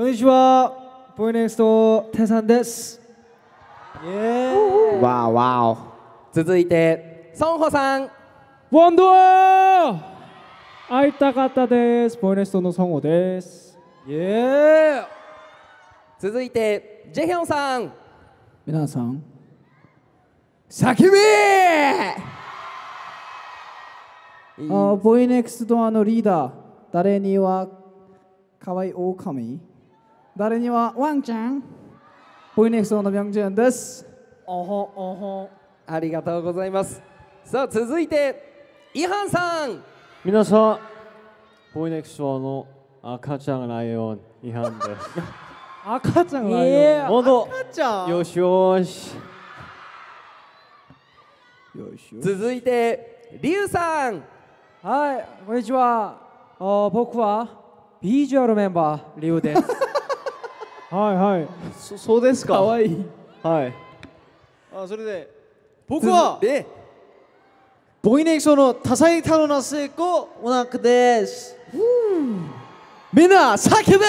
こんにちは。ボイネクスト、テさんです。ーわお。続いて、ソンホさん。ワンドア会いたかったです。ボイネストのソンホです。イエー続いて、ジェヒョンさん。なさん。叫びあボイネクストのリーダー、誰には可愛い狼誰にはワンちゃん VNEXT のミョンジュンですおほおほありがとうございますさあ続いてイハンさん皆さん VNEXT の赤ちゃんライオンイハンです赤ちゃんライオン、赤ちゃんよしよしよし続いてリュウさんはいこんにちは僕はビジュアルメンバーリュウですはいはいそそうですかかわいいはいあそれで僕はえボイネクソの多彩多能な成功おなかですみんな叫べ